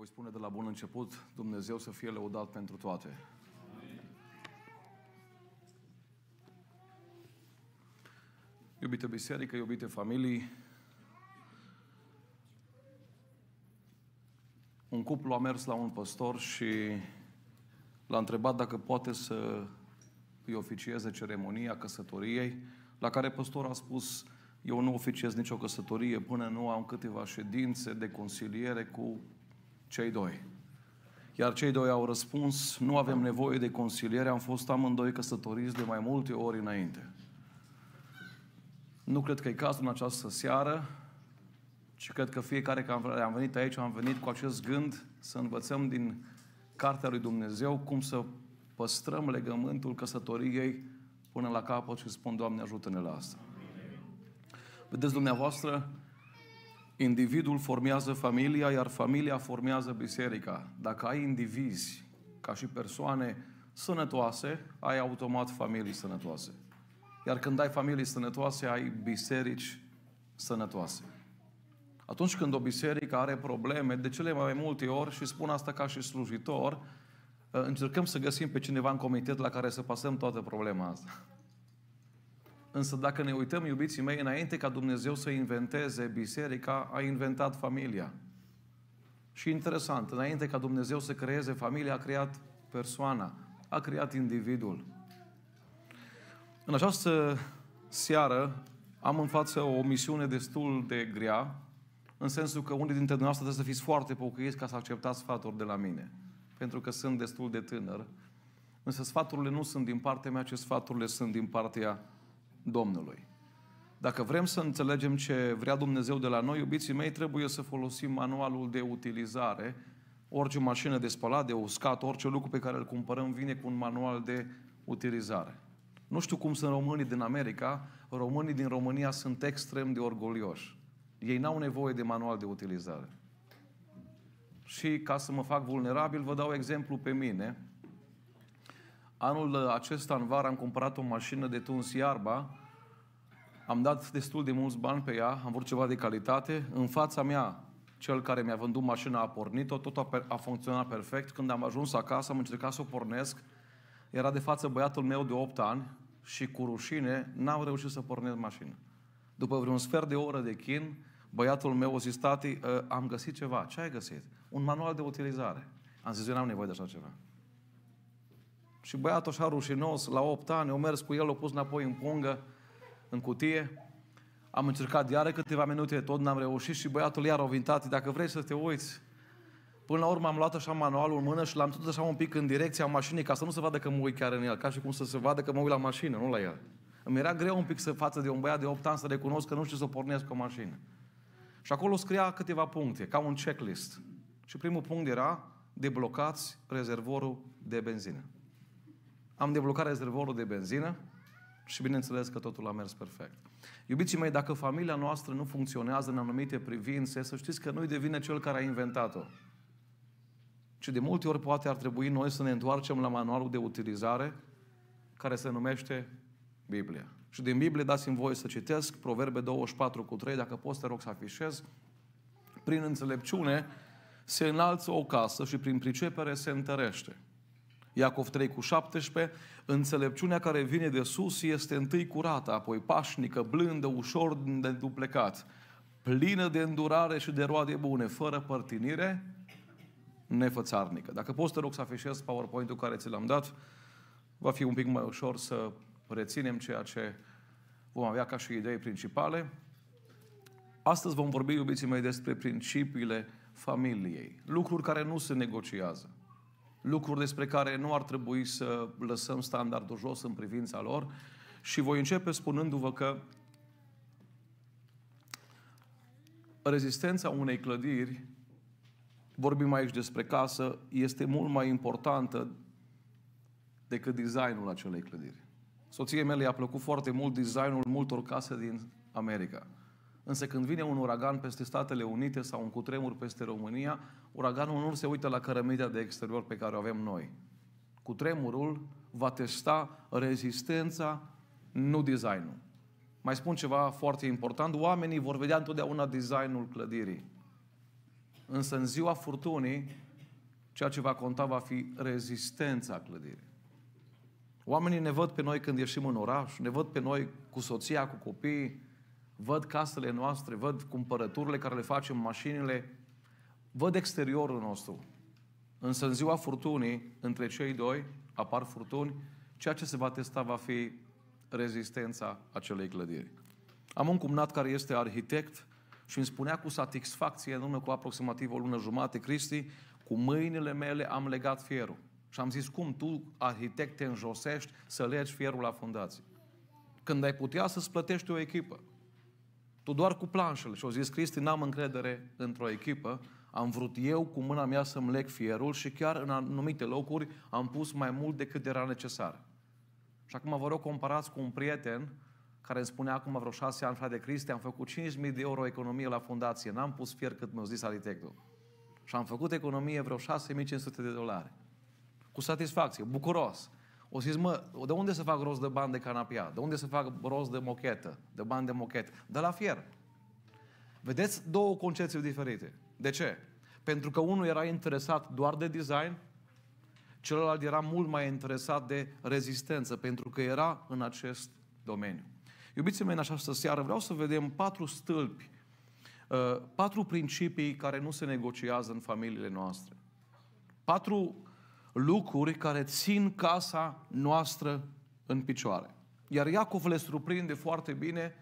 Voi spune de la bun început, Dumnezeu să fie lăudat pentru toate. Amin. Iubite biserică, iubite familii, un cuplu a mers la un păstor și l-a întrebat dacă poate să îi oficieze ceremonia căsătoriei, la care păstor a spus, eu nu oficiez nicio căsătorie până nu am câteva ședințe de consiliere cu cei doi. Iar cei doi au răspuns, nu avem nevoie de consiliere, am fost amândoi căsătoriți de mai multe ori înainte. Nu cred că e cazul în această seară, ci cred că fiecare care am venit aici, am venit cu acest gând să învățăm din Cartea lui Dumnezeu cum să păstrăm legământul căsătoriei până la capăt și spun, Doamne, ajută-ne la asta. Vedeți dumneavoastră, Individul formează familia, iar familia formează biserica. Dacă ai indivizi ca și persoane sănătoase, ai automat familii sănătoase. Iar când ai familii sănătoase, ai biserici sănătoase. Atunci când o biserică are probleme, de cele mai multe ori, și spun asta ca și slujitor, încercăm să găsim pe cineva în comitet la care să pasăm toată problema asta. Însă dacă ne uităm, iubiții mei, înainte ca Dumnezeu să inventeze biserica, a inventat familia. Și interesant, înainte ca Dumnezeu să creeze familia, a creat persoana, a creat individul. În această seară am în față o misiune destul de grea, în sensul că unii dintre dumneavoastră trebuie să fiți foarte pocăiți ca să acceptați sfaturi de la mine. Pentru că sunt destul de tânăr. Însă sfaturile nu sunt din partea mea, ci sfaturile sunt din partea Domnului. Dacă vrem să înțelegem ce vrea Dumnezeu de la noi, iubiții mei, trebuie să folosim manualul de utilizare. Orice mașină de spălat, de uscat, orice lucru pe care îl cumpărăm vine cu un manual de utilizare. Nu știu cum sunt românii din America, românii din România sunt extrem de orgolioși. Ei n-au nevoie de manual de utilizare. Și ca să mă fac vulnerabil, vă dau exemplu pe mine. Anul acesta, în vară, am cumpărat o mașină de tuns iarba. Am dat destul de mulți bani pe ea, am vrut ceva de calitate. În fața mea, cel care mi-a vândut mașina a pornit-o, tot a, a funcționat perfect. Când am ajuns acasă, am încercat să o pornesc. Era de față băiatul meu de 8 ani și cu rușine n-am reușit să pornesc mașina. După vreun sfert de oră de chin, băiatul meu a zis, tati, ă, am găsit ceva. Ce ai găsit? Un manual de utilizare. Am zis, eu n-am nevoie de așa ceva. Și băiatul așa rușinos, la 8 ani, au mers cu el, l-au pus înapoi în pungă, în cutie. Am încercat iară câteva minute, tot n-am reușit și băiatul iar vintat. dacă vrei să te uiți. Până la urmă am luat așa manualul în mână și l-am tot așa un pic în direcția mașinii ca să nu se vadă că mă uit chiar în el, ca și cum să se vadă că mă uit la mașină, nu la el. Îmi era greu un pic să față de un băiat de 8 ani să recunosc că nu știu să pornesc o mașină. Și acolo scria câteva puncte, ca un checklist. Și primul punct era deblocați rezervorul de benzină am deblocat rezervorul de benzină și bineînțeles că totul a mers perfect. Iubiții mei, dacă familia noastră nu funcționează în anumite privințe, să știți că nu-i devine cel care a inventat-o. Ci de multe ori poate ar trebui noi să ne întoarcem la manualul de utilizare care se numește Biblia. Și din Biblie dați-mi voie să citesc Proverbe 24 cu 3, dacă poți te rog să afișez. Prin înțelepciune se înalță o casă și prin pricepere se întărește. Iacov 3 cu 17, înțelepciunea care vine de sus este întâi curată, apoi pașnică, blândă, ușor de duplecat, plină de îndurare și de roade bune, fără părtinire, nefățarnică. Dacă poți, te rog să afișezi PowerPoint-ul care ți l-am dat, va fi un pic mai ușor să reținem ceea ce vom avea ca și idei principale. Astăzi vom vorbi, iubiții mei, despre principiile familiei, lucruri care nu se negociază lucruri despre care nu ar trebui să lăsăm standardul jos în privința lor și voi începe spunându-vă că rezistența unei clădiri, vorbim aici despre casă, este mult mai importantă decât designul acelei clădiri. Soției mele i-a plăcut foarte mult designul multor case din America. Însă când vine un uragan peste Statele Unite sau un cutremur peste România, uraganul nu se uită la cărămidea de exterior pe care o avem noi. Cutremurul va testa rezistența, nu designul. Mai spun ceva foarte important, oamenii vor vedea întotdeauna designul clădirii. Însă în ziua furtunii, ceea ce va conta va fi rezistența clădirii. Oamenii ne văd pe noi când ieșim în oraș, ne văd pe noi cu soția, cu copiii, văd casele noastre, văd cumpărăturile care le facem, mașinile, văd exteriorul nostru. Însă în ziua furtunii, între cei doi, apar furtuni, ceea ce se va testa va fi rezistența acelei clădiri. Am un cumnat care este arhitect și îmi spunea cu satisfacție, în urmă cu aproximativ o lună jumate, Cristi, cu mâinile mele am legat fierul. Și am zis, cum tu, arhitect, te înjosești să legi fierul la fundație? Când ai putea să-ți plătești o echipă, tu doar cu planșele. Și au zis, Cristi, n-am încredere într-o echipă, am vrut eu cu mâna mea să-mi leg fierul și chiar în anumite locuri am pus mai mult decât era necesar. Și acum vă rog, comparați cu un prieten care îmi spunea acum vreo șase ani, frate Cristi, am făcut 5.000 de euro economie la fundație, n-am pus fier cât mi-a zis arhitectul. Și am făcut economie vreo 6.500 de dolari. Cu satisfacție, bucuros. O să zici, mă, de unde să fac rost de bani de canapia? De unde să fac rost de mochetă? De bani de mochetă? De la fier. Vedeți două concepții diferite. De ce? Pentru că unul era interesat doar de design, celălalt era mult mai interesat de rezistență, pentru că era în acest domeniu. Iubiții mei, în această seară vreau să vedem patru stâlpi, uh, patru principii care nu se negociază în familiile noastre. Patru lucruri care țin casa noastră în picioare. Iar Iacov le surprinde foarte bine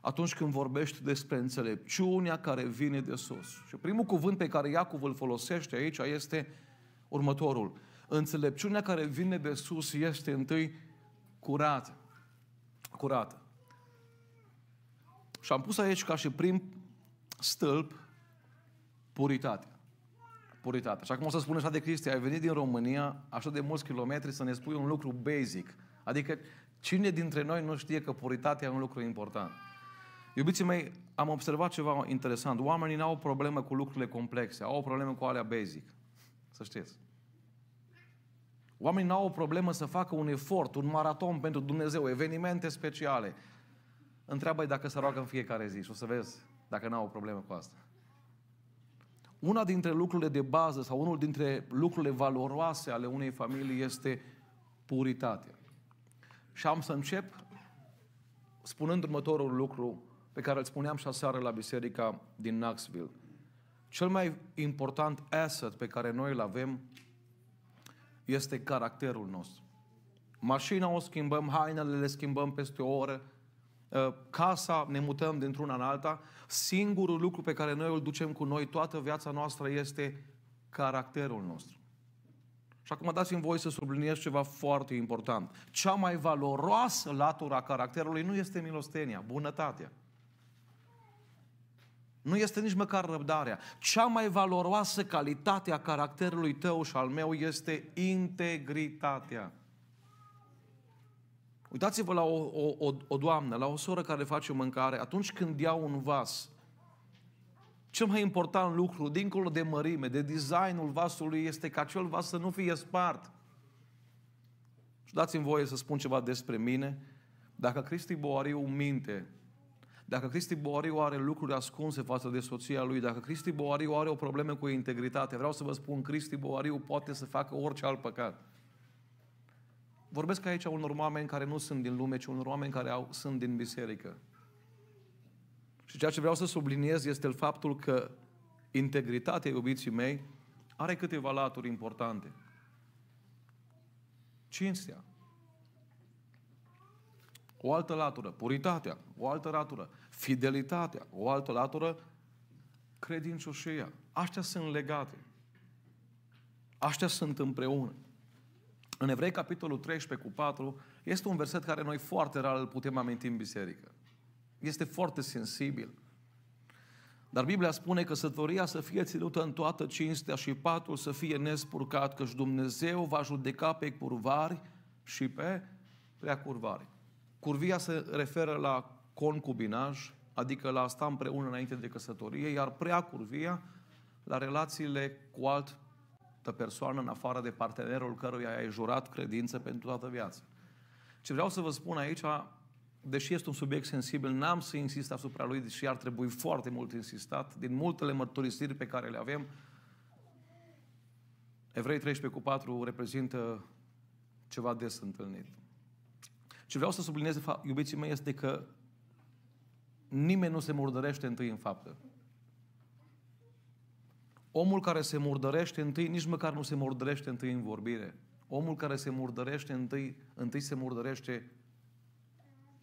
atunci când vorbește despre înțelepciunea care vine de sus. Și primul cuvânt pe care Iacov îl folosește aici este următorul. Înțelepciunea care vine de sus este întâi curată. Curată. Și am pus aici ca și prim stâlp puritatea puritate. Așa acum o să spun așa de Cristi, ai venit din România așa de mulți kilometri să ne spui un lucru basic. Adică cine dintre noi nu știe că puritatea e un lucru important? Iubiții mei, am observat ceva interesant. Oamenii n-au o problemă cu lucrurile complexe, au o problemă cu alea basic. Să știți. Oamenii n-au o problemă să facă un efort, un maraton pentru Dumnezeu, evenimente speciale. Întreabă-i dacă se roagă în fiecare zi și o să vezi dacă n-au o problemă cu asta. Una dintre lucrurile de bază sau unul dintre lucrurile valoroase ale unei familii este puritatea. Și am să încep spunând următorul lucru pe care îl spuneam și aseară la biserica din Knoxville. Cel mai important asset pe care noi îl avem este caracterul nostru. Mașina o schimbăm, hainele le schimbăm peste o oră, Ă, casa, ne mutăm dintr-una în alta, singurul lucru pe care noi îl ducem cu noi toată viața noastră este caracterul nostru. Și acum dați-mi voi să subliniez ceva foarte important. Cea mai valoroasă latura caracterului nu este milostenia, bunătatea. Nu este nici măcar răbdarea. Cea mai valoroasă calitate a caracterului tău și al meu este integritatea. Uitați-vă la o, o, o, o doamnă, la o soră care face mâncare, atunci când ia un vas, cel mai important lucru, dincolo de mărime, de designul vasului, este ca acel vas să nu fie spart. Și dați-mi voie să spun ceva despre mine. Dacă Cristi Boariu minte, dacă Cristi Boariu are lucruri ascunse față de soția lui, dacă Cristi Boariu are o problemă cu integritate, vreau să vă spun, Cristi Boariu poate să facă orice alt păcat. Vorbesc aici unor oameni care nu sunt din lume, ci unor oameni care au, sunt din biserică. Și ceea ce vreau să subliniez este faptul că integritatea, iubiții mei, are câteva laturi importante. Cinstea. O altă latură, puritatea, o altă latură, fidelitatea, o altă latură, credincioșia. Aștia sunt legate. Aștia sunt împreună în Evrei, capitolul 13 cu 4, este un verset care noi foarte rar îl putem aminti în biserică. Este foarte sensibil. Dar Biblia spune că sătoria să fie ținută în toată cinstea și patul să fie nespurcat, căci Dumnezeu va judeca pe curvari și pe prea curvari. Curvia se referă la concubinaj, adică la asta împreună înainte de căsătorie, iar prea curvia la relațiile cu alt persoană în afară de partenerul căruia ai jurat credință pentru toată viața. Ce vreau să vă spun aici, deși este un subiect sensibil, n-am să insist asupra lui, deși ar trebui foarte mult insistat, din multele mărturisiri pe care le avem, Evrei 13 cu 4 reprezintă ceva des întâlnit. Ce vreau să subliniez, iubiții mei, este că nimeni nu se murdărește întâi în faptă. Omul care se murdărește întâi, nici măcar nu se murdărește întâi în vorbire. Omul care se murdărește întâi, întâi se murdărește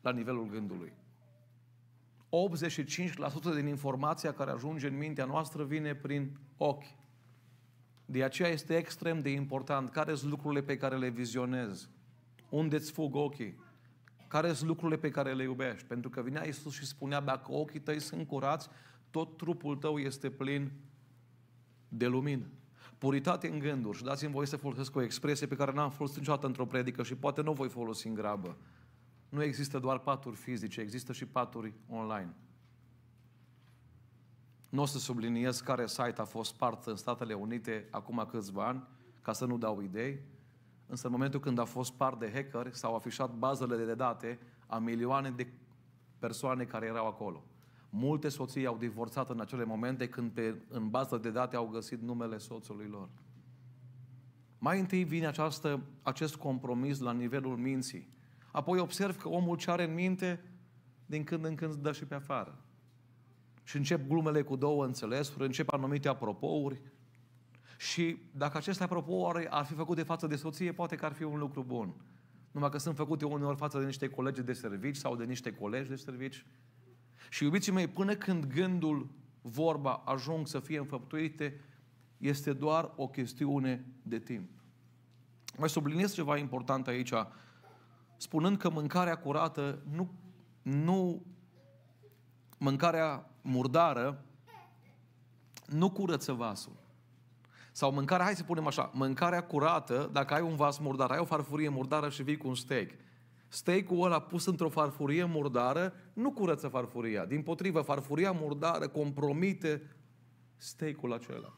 la nivelul gândului. 85% din informația care ajunge în mintea noastră vine prin ochi. De aceea este extrem de important care sunt lucrurile pe care le vizionezi, unde îți fug ochii, care sunt lucrurile pe care le iubești. Pentru că vinea Isus și spunea, dacă ochii tăi sunt curați, tot trupul tău este plin de lumină. Puritate în gânduri și dați-mi voie să folosesc o expresie pe care n-am folosit niciodată într-o predică și poate nu o voi folosi în grabă. Nu există doar paturi fizice, există și paturi online. Nu o să subliniez care site a fost parte în Statele Unite acum câțiva ani, ca să nu dau idei, însă în momentul când a fost part de hacker, s-au afișat bazele de date a milioane de persoane care erau acolo. Multe soții au divorțat în acele momente când pe, în bază de date au găsit numele soțului lor. Mai întâi vine această, acest compromis la nivelul minții. Apoi observ că omul ce are în minte, din când în când dă și pe afară. Și încep glumele cu două înțelesuri, încep anumite apropouri. Și dacă aceste apropouri ar fi făcute față de soție, poate că ar fi un lucru bun. Numai că sunt făcute uneori față de niște colegi de servici sau de niște colegi de servici și iubiții mei, până când gândul, vorba ajung să fie înfăptuite, este doar o chestiune de timp. Mai subliniez ceva important aici, spunând că mâncarea curată nu, nu mâncarea murdară nu curăță vasul. Sau mâncarea, hai să punem așa, mâncarea curată, dacă ai un vas murdar, ai o farfurie murdară și vii cu un steak, Steacul ăla pus într-o farfurie murdară nu curăță farfuria. Din potrivă, farfuria murdară compromite steacul acela.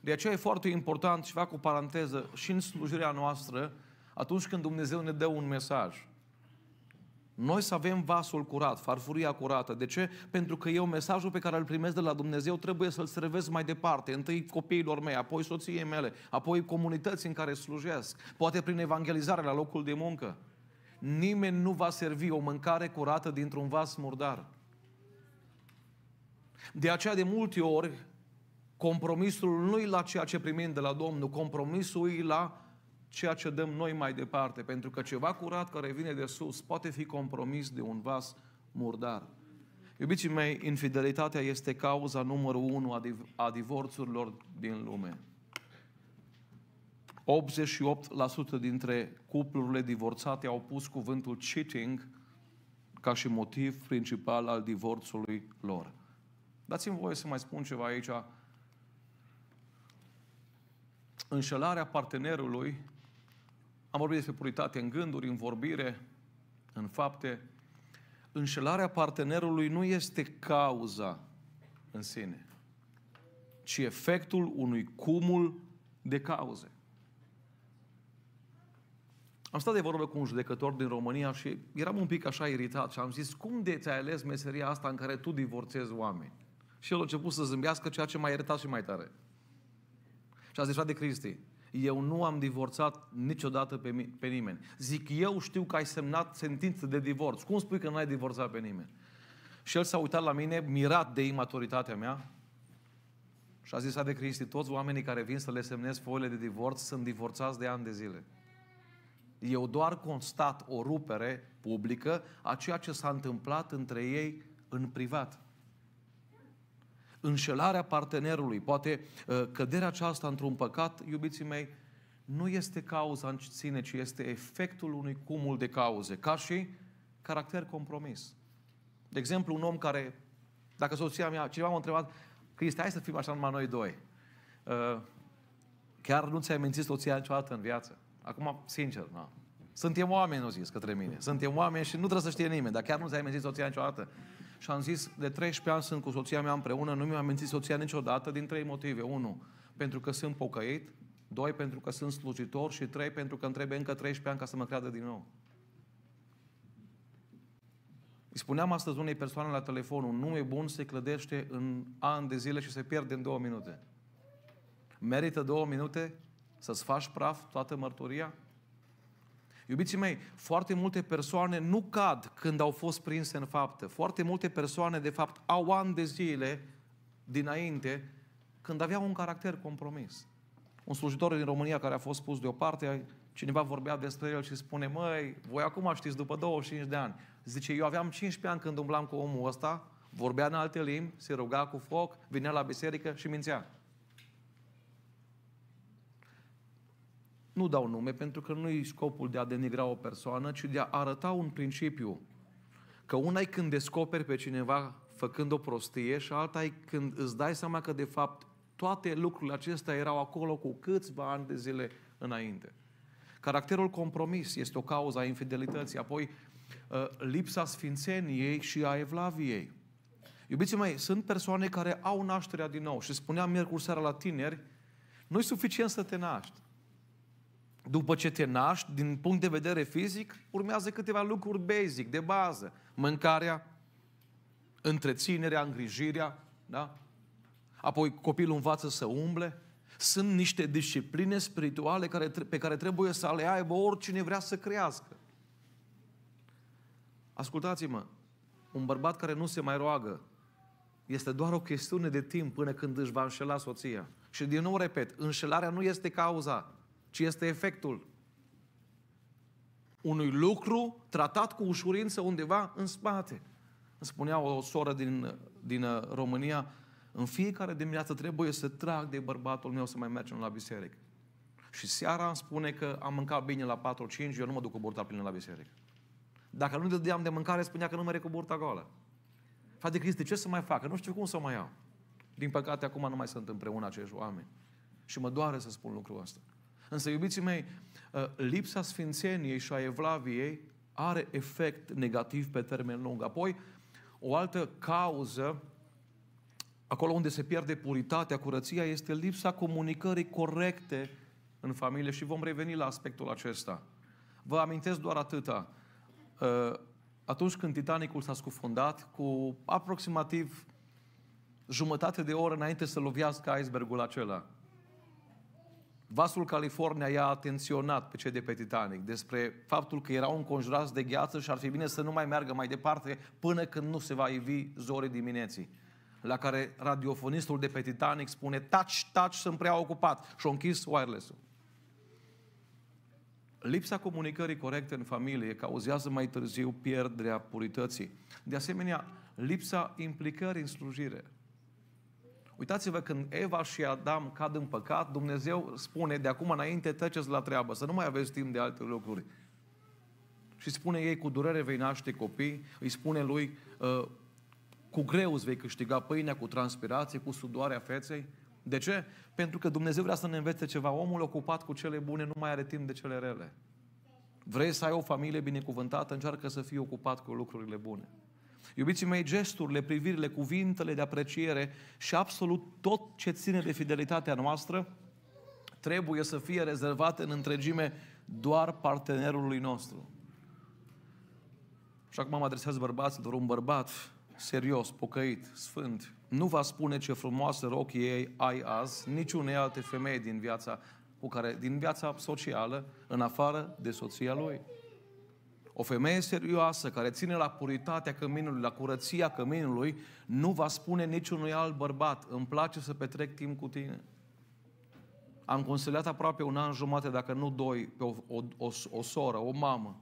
De aceea e foarte important și fac o paranteză și în slujirea noastră, atunci când Dumnezeu ne dă un mesaj. Noi să avem vasul curat, farfuria curată. De ce? Pentru că eu mesajul pe care îl primesc de la Dumnezeu trebuie să-l servez mai departe. Întâi copiilor mei, apoi soției mele, apoi comunității în care slujesc. Poate prin evangelizare la locul de muncă nimeni nu va servi o mâncare curată dintr-un vas murdar. De aceea, de multe ori, compromisul nu e la ceea ce primim de la Domnul, compromisul e la ceea ce dăm noi mai departe, pentru că ceva curat care vine de sus poate fi compromis de un vas murdar. Iubiții mei, infidelitatea este cauza numărul unu a, a divorțurilor din lume. 88% dintre cuplurile divorțate au pus cuvântul cheating ca și motiv principal al divorțului lor. Dați-mi voie să mai spun ceva aici. Înșelarea partenerului, am vorbit despre puritate în gânduri, în vorbire, în fapte. Înșelarea partenerului nu este cauza în sine, ci efectul unui cumul de cauze. Am stat de vorbă cu un judecător din România și eram un pic așa iritat și am zis, cum de ți-ai ales meseria asta în care tu divorțezi oameni? Și el a început să zâmbească, ceea ce m-a iritat și mai tare. Și a zis, de Cristi, eu nu am divorțat niciodată pe, mi- pe nimeni. Zic, eu știu că ai semnat sentință de divorț. Cum spui că n-ai divorțat pe nimeni? Și el s-a uitat la mine, mirat de imaturitatea mea, și a zis, de Cristi, toți oamenii care vin să le semnez foile de divorț sunt divorțați de ani de zile. Eu doar constat o rupere publică a ceea ce s-a întâmplat între ei în privat. Înșelarea partenerului, poate ă, căderea aceasta într-un păcat, iubiții mei, nu este cauza în sine, ci este efectul unui cumul de cauze, ca și caracter compromis. De exemplu, un om care, dacă soția mea, cineva m-a întrebat, Cristi, hai să fim așa numai noi doi. Ă, chiar nu ți-ai mințit soția niciodată în viață. Acum, sincer, nu. Suntem oameni, nu zis către mine. Suntem oameni și nu trebuie să știe nimeni. Dar chiar nu ți-ai menționat soția niciodată. Și am zis, de 13 ani sunt cu soția mea împreună, nu mi-am menționat soția niciodată din trei motive. Unu, pentru că sunt pocăit. Doi, pentru că sunt slujitor. Și trei, pentru că îmi trebuie încă 13 ani ca să mă creadă din nou. Îi spuneam astăzi unei persoane la telefon, un nume bun se clădește în ani de zile și se pierde în două minute. Merită două minute? Să-ți faci praf toată mărturia? Iubiții mei, foarte multe persoane nu cad când au fost prinse în faptă. Foarte multe persoane, de fapt, au ani de zile dinainte, când aveau un caracter compromis. Un slujitor din România care a fost pus deoparte, cineva vorbea despre el și spune, măi, voi acum știți, după 25 de ani. Zice, eu aveam 15 ani când umblam cu omul ăsta, vorbea în alte limbi, se ruga cu foc, vinea la biserică și mințea. Nu dau nume pentru că nu e scopul de a denigra o persoană, ci de a arăta un principiu. Că una e când descoperi pe cineva făcând o prostie și alta e când îți dai seama că de fapt toate lucrurile acestea erau acolo cu câțiva ani de zile înainte. Caracterul compromis este o cauză a infidelității, apoi ă, lipsa sfințeniei și a evlaviei. Iubiții mei, sunt persoane care au nașterea din nou și spuneam miercuri seara la tineri, nu e suficient să te naști. După ce te naști, din punct de vedere fizic, urmează câteva lucruri basic, de bază. Mâncarea, întreținerea, îngrijirea, da? Apoi copilul învață să umble. Sunt niște discipline spirituale care, pe care trebuie să le aibă oricine vrea să crească. Ascultați-mă, un bărbat care nu se mai roagă este doar o chestiune de timp până când își va înșela soția. Și din nou repet, înșelarea nu este cauza ci este efectul unui lucru tratat cu ușurință undeva în spate. Îmi spunea o soră din, din uh, România, în fiecare dimineață trebuie să trag de bărbatul meu să mai mergem la biserică. Și seara îmi spune că am mâncat bine la 4-5, eu nu mă duc cu burta plină la biserică. Dacă nu dădeam de mâncare, spunea că nu merg cu burta goală. Frate Cristi, ce să mai facă? Nu știu cum să mai iau. Din păcate, acum nu mai sunt împreună acești oameni. Și mă doare să spun lucrul ăsta. Însă, iubiții mei, ă, lipsa sfințeniei și a evlaviei are efect negativ pe termen lung. Apoi, o altă cauză, acolo unde se pierde puritatea, curăția, este lipsa comunicării corecte în familie și vom reveni la aspectul acesta. Vă amintesc doar atâta. Ă, atunci când Titanicul s-a scufundat, cu aproximativ jumătate de oră înainte să lovească icebergul acela, Vasul California i-a atenționat pe cei de pe Titanic despre faptul că erau înconjurați de gheață și ar fi bine să nu mai meargă mai departe până când nu se va ivi zorii dimineții. La care radiofonistul de pe Titanic spune, taci, taci, sunt prea ocupat. Și-a închis wireless-ul. Lipsa comunicării corecte în familie cauzează mai târziu pierderea purității. De asemenea, lipsa implicării în slujire Uitați-vă când Eva și Adam cad în păcat, Dumnezeu spune de acum înainte treceți la treabă, să nu mai aveți timp de alte lucruri. Și spune ei, cu durere vei naște copii, îi spune lui, ă, cu greu îți vei câștiga pâinea, cu transpirație, cu sudoarea feței. De ce? Pentru că Dumnezeu vrea să ne învețe ceva. Omul ocupat cu cele bune nu mai are timp de cele rele. Vrei să ai o familie binecuvântată? Încearcă să fii ocupat cu lucrurile bune. Iubiții mei, gesturile, privirile, cuvintele de apreciere și absolut tot ce ține de fidelitatea noastră trebuie să fie rezervate în întregime doar partenerului nostru. Și acum mă adresez bărbaților, un bărbat serios, pocăit, sfânt, nu va spune ce frumoasă rochie ei ai azi niciunei alte femei din viața, cu care, din viața socială, în afară de soția lui o femeie serioasă care ține la puritatea căminului, la curăția căminului, nu va spune niciunui alt bărbat, îmi place să petrec timp cu tine. Am consiliat aproape un an jumate, dacă nu doi, pe o, o, o, o soră, o mamă,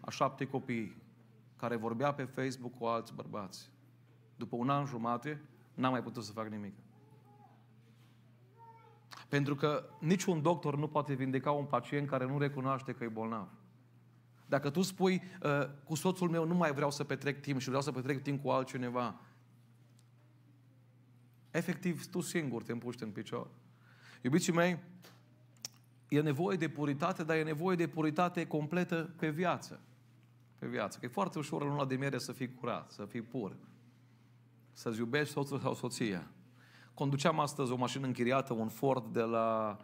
a șapte copii, care vorbea pe Facebook cu alți bărbați. După un an jumate, n-am mai putut să fac nimic. Pentru că niciun doctor nu poate vindeca un pacient care nu recunoaște că e bolnav. Dacă tu spui, uh, cu soțul meu nu mai vreau să petrec timp și vreau să petrec timp cu altcineva, efectiv tu singur te împuști în picior. Iubiții mei, e nevoie de puritate, dar e nevoie de puritate completă pe viață. Pe viață. Că e foarte ușor în luna de miere să fii curat, să fii pur. Să-ți iubești soțul sau soția. Conduceam astăzi o mașină închiriată, un Ford de la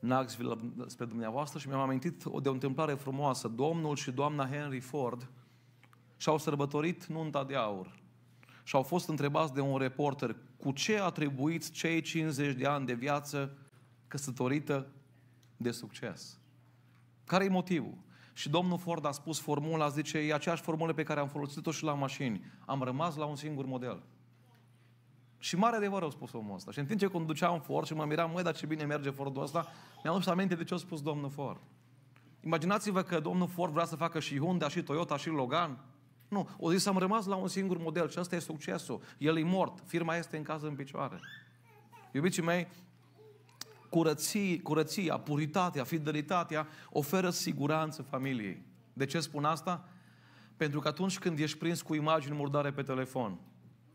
Knoxville spre dumneavoastră și mi-am amintit de o întâmplare frumoasă. Domnul și doamna Henry Ford și-au sărbătorit nunta de aur și au fost întrebați de un reporter cu ce atribuiți cei 50 de ani de viață căsătorită de succes. Care e motivul? Și domnul Ford a spus formula, zice, e aceeași formulă pe care am folosit-o și la mașini. Am rămas la un singur model. Și mare adevăr au spus omul ăsta. Și în timp ce conduceam Ford și mă miram, măi, dar ce bine merge Fordul ăsta, mi-am adus aminte de ce a spus domnul Ford. Imaginați-vă că domnul Ford vrea să facă și Honda, și Toyota, și Logan. Nu, o zis, am rămas la un singur model și ăsta e succesul. El e mort, firma este în casă în picioare. Iubiții mei, curății, curăția, puritatea, fidelitatea oferă siguranță familiei. De ce spun asta? Pentru că atunci când ești prins cu imagini murdare pe telefon,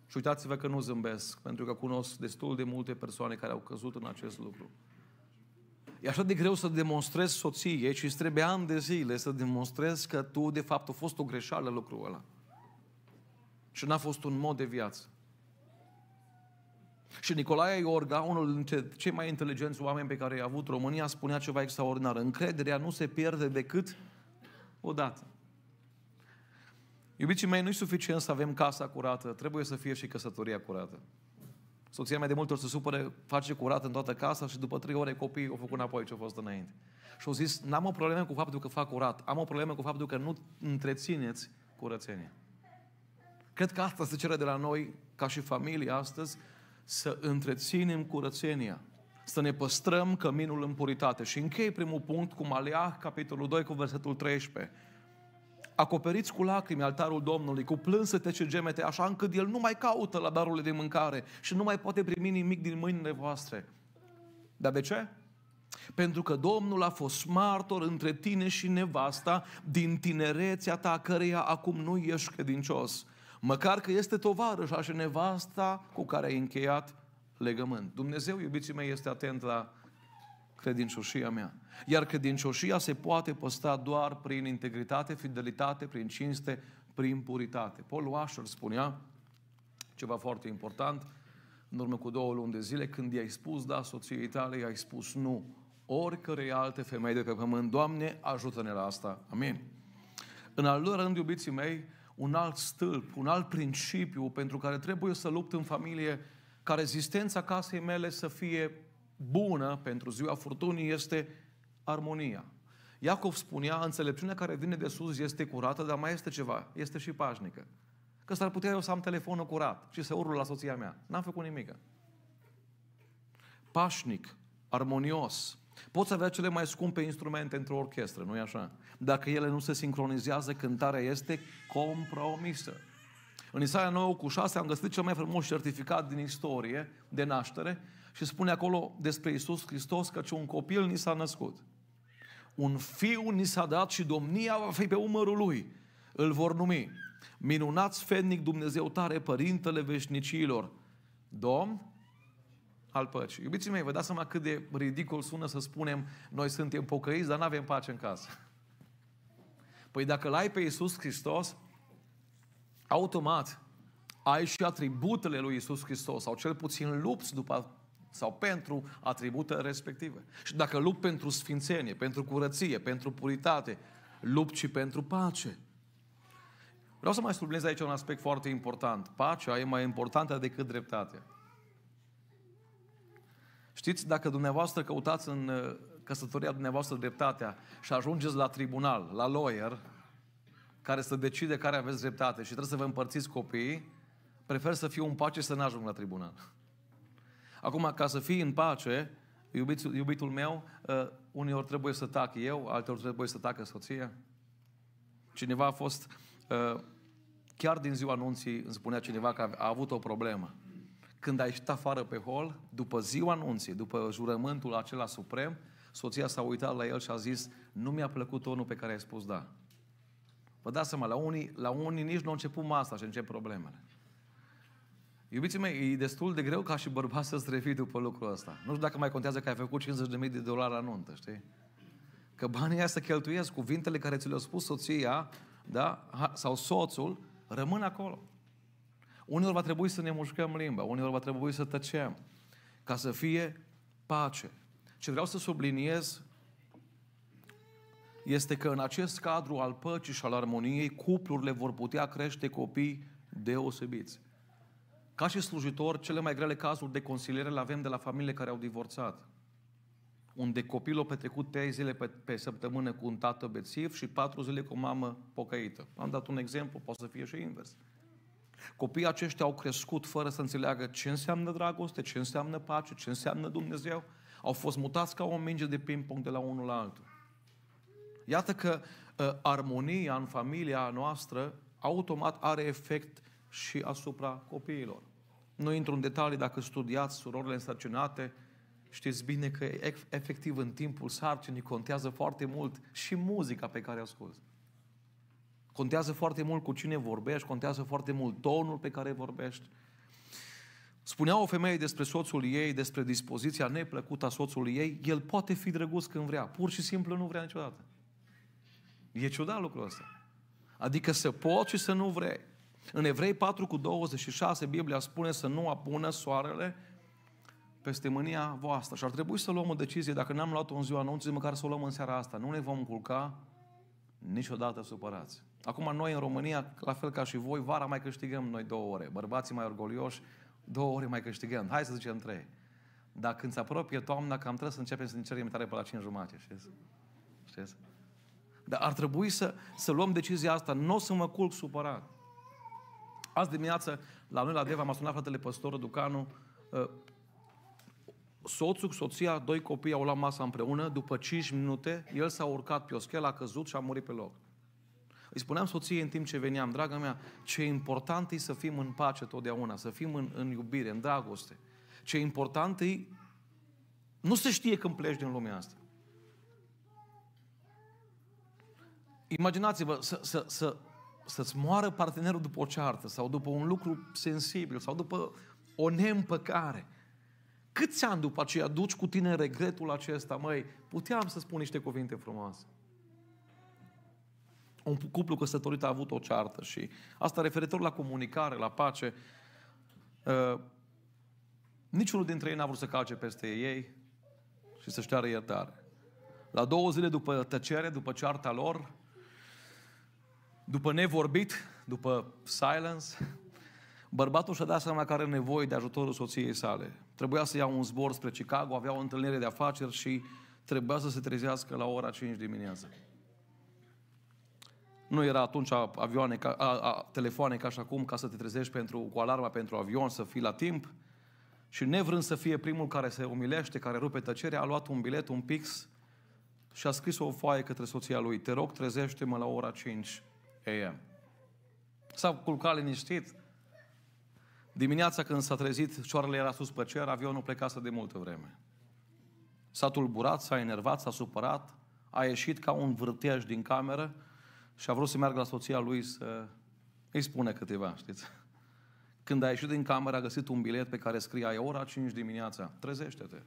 și uitați-vă că nu zâmbesc, pentru că cunosc destul de multe persoane care au căzut în acest lucru. E așa de greu să demonstrezi soție și îți trebuie ani de zile să demonstrezi că tu, de fapt, a fost o greșeală lucrul ăla. Și n-a fost un mod de viață. Și Nicolae Iorga, unul dintre cei mai inteligenți oameni pe care i-a avut România, spunea ceva extraordinar. Încrederea nu se pierde decât odată. Iubiții mei, nu-i suficient să avem casa curată, trebuie să fie și căsătoria curată. Soția mea de multe ori se supără, face curat în toată casa și după trei ore copiii au făcut înapoi ce au fost înainte. Și au zis, n-am o problemă cu faptul că fac curat, am o problemă cu faptul că nu întrețineți curățenia. Cred că asta se cere de la noi, ca și familie astăzi, să întreținem curățenia, să ne păstrăm căminul în puritate. Și închei primul punct cu Maleah, capitolul 2, cu versetul 13 acoperiți cu lacrimi altarul Domnului, cu plânsete și gemete, așa încât El nu mai caută la darurile de mâncare și nu mai poate primi nimic din mâinile voastre. Dar de ce? Pentru că Domnul a fost martor între tine și nevasta din tinerețea ta, căreia acum nu ești credincios. Măcar că este tovarășa și nevasta cu care ai încheiat legământ. Dumnezeu, iubiții mei, este atent la credincioșia mea. Iar credincioșia se poate păstra doar prin integritate, fidelitate, prin cinste, prin puritate. Paul Washer spunea ceva foarte important în urmă cu două luni de zile, când i-ai spus da soției tale, i-ai spus nu oricărei alte femei de pe pământ. Doamne, ajută-ne la asta. Amin. În al doilea rând, iubiții mei, un alt stâlp, un alt principiu pentru care trebuie să lupt în familie, ca rezistența casei mele să fie bună pentru ziua furtunii este armonia. Iacov spunea, înțelepciunea care vine de sus este curată, dar mai este ceva, este și pașnică. Că s-ar putea eu să am telefonul curat și să urlu la soția mea. N-am făcut nimic. Pașnic, armonios. Poți avea cele mai scumpe instrumente într-o orchestră, nu-i așa? Dacă ele nu se sincronizează, cântarea este compromisă. În Isaia 9 cu 6 am găsit cel mai frumos certificat din istorie de naștere și spune acolo despre Isus Hristos că ce un copil ni s-a născut. Un fiu ni s-a dat și domnia va fi pe umărul lui. Îl vor numi. Minunat sfednic Dumnezeu tare, Părintele veșnicilor. Domn al păcii. Iubiții mei, vă dați seama cât de ridicol sună să spunem noi suntem pocăiți, dar nu avem pace în casă. Păi dacă l-ai pe Iisus Hristos, automat ai și atributele lui Iisus Hristos, sau cel puțin lupți după sau pentru atribute respective. Și dacă lupt pentru sfințenie, pentru curăție, pentru puritate, lupt și pentru pace. Vreau să mai subliniez aici un aspect foarte important. Pacea e mai importantă decât dreptatea. Știți, dacă dumneavoastră căutați în uh, căsătoria dumneavoastră dreptatea și ajungeți la tribunal, la lawyer, care să decide care aveți dreptate și trebuie să vă împărțiți copiii, prefer să fiu în pace și să nu ajung la tribunal. Acum, ca să fii în pace, iubitul, iubitul meu, uh, uneori trebuie să tac eu, alteori trebuie să tacă soția. Cineva a fost, uh, chiar din ziua anunții, îmi spunea cineva că a avut o problemă. Când a ieșit afară pe hol, după ziua anunții, după jurământul acela suprem, soția s-a uitat la el și a zis, nu mi-a plăcut tonul pe care ai spus da. Vă dați seama, la unii, la unii nici nu au început masa și încep problemele. Iubiții mei, e destul de greu ca și bărbat să-ți revii după lucrul ăsta. Nu știu dacă mai contează că ai făcut 50.000 de dolari la nuntă, știi? Că banii ăia să cheltuiesc, cuvintele care ți le-a spus soția, da? sau soțul, rămân acolo. Uneori va trebui să ne mușcăm limba, uneori va trebui să tăcem, ca să fie pace. Ce vreau să subliniez este că în acest cadru al păcii și al armoniei, cuplurile vor putea crește copii deosebiți. Ca și slujitor, cele mai grele cazuri de consiliere le avem de la familiile care au divorțat. Unde copilul a petrecut 3 zile pe, pe săptămână cu un tată bețiv și 4 zile cu o mamă pocăită. Am dat un exemplu, poate să fie și invers. Copiii aceștia au crescut fără să înțeleagă ce înseamnă dragoste, ce înseamnă pace, ce înseamnă Dumnezeu. Au fost mutați ca o minge de ping-pong de la unul la altul. Iată că uh, armonia în familia noastră automat are efect uh, și asupra copiilor. Nu intru în detalii dacă studiați surorile însărcinate, știți bine că efectiv în timpul sarcinii contează foarte mult și muzica pe care asculți. Contează foarte mult cu cine vorbești, contează foarte mult tonul pe care vorbești. Spunea o femeie despre soțul ei, despre dispoziția neplăcută a soțului ei, el poate fi drăguț când vrea, pur și simplu nu vrea niciodată. E ciudat lucrul ăsta. Adică să poți și să nu vrei. În Evrei 4 cu 26, Biblia spune să nu apună soarele peste mânia voastră. Și ar trebui să luăm o decizie, dacă n-am luat-o în ziua anunții, măcar să o luăm în seara asta. Nu ne vom culca niciodată supărați. Acum noi în România, la fel ca și voi, vara mai câștigăm noi două ore. Bărbații mai orgolioși, două ore mai câștigăm. Hai să zicem trei. Dar când se apropie toamna, cam trebuie să începem să ne cerem tare pe la 5 jumate, știți? Știți? Dar ar trebui să, să luăm decizia asta. Nu o să mă culc supărat. Azi dimineață, la noi la Deva, m-a sunat fratele păstor Ducanu, uh, soțul, soția, doi copii au luat masa împreună, după 5 minute, el s-a urcat pe o schelă, a căzut și a murit pe loc. Îi spuneam soției în timp ce veneam, draga mea, ce important e să fim în pace totdeauna, să fim în, în iubire, în dragoste. Ce important e, nu se știe când pleci din lumea asta. Imaginați-vă să, să, să să-ți moară partenerul după o ceartă sau după un lucru sensibil sau după o neîmpăcare. Câți ani după aceea duci cu tine regretul acesta, măi, puteam să spun niște cuvinte frumoase. Un cuplu căsătorit a avut o ceartă și asta referitor la comunicare, la pace, uh, niciunul dintre ei n-a vrut să calce peste ei și să-și ceară iertare. La două zile după tăcere, după cearta lor, după nevorbit, după silence, bărbatul și-a dat seama că are nevoie de ajutorul soției sale. Trebuia să ia un zbor spre Chicago, avea o întâlnire de afaceri și trebuia să se trezească la ora 5 dimineața. Nu era atunci avioane, ca, a, a, telefoane ca și acum ca să te trezești pentru, cu alarma pentru avion, să fii la timp. Și nevrând să fie primul care se umilește, care rupe tăcerea, a luat un bilet, un pix și a scris o foaie către soția lui. Te rog, trezește-mă la ora 5 a.m. S-a culcat liniștit. Dimineața când s-a trezit, cioarele era sus pe cer, avionul plecase de multă vreme. S-a tulburat, s-a enervat, s-a supărat, a ieșit ca un vârteaj din cameră și a vrut să meargă la soția lui să îi spune câteva, știți? Când a ieșit din cameră, a găsit un bilet pe care scria, e ora 5 dimineața, trezește-te.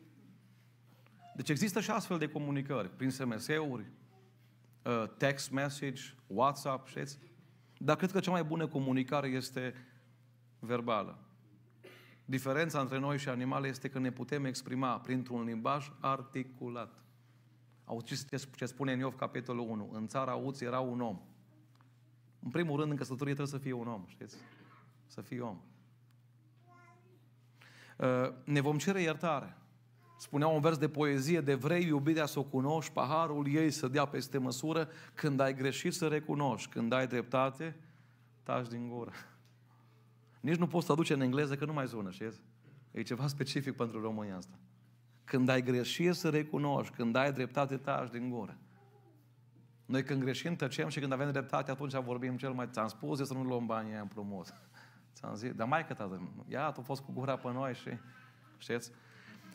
Deci există și astfel de comunicări, prin SMS-uri, Uh, text message, WhatsApp, știți? Dar cred că cea mai bună comunicare este verbală. Diferența între noi și animale este că ne putem exprima printr-un limbaj articulat. Auziți ce spune în Iov capitolul 1. În țara Uți era un om. În primul rând, în căsătorie trebuie să fie un om, știți? Să fie om. Uh, ne vom cere iertare. Spunea un vers de poezie, de vrei iubirea să o cunoști, paharul ei să dea peste măsură, când ai greșit să recunoști, când ai dreptate, taci din gură. Nici nu poți să aduce în engleză că nu mai sună, știți? E ceva specific pentru România asta. Când ai greșit să recunoști, când ai dreptate, taci din gură. Noi când greșim, tăcem și când avem dreptate, atunci vorbim cel mai... Ți-am spus să nu luăm banii aia împrumut. Ți-am zis, dar mai că tată, ia, tu fost cu gura pe noi și... Știți?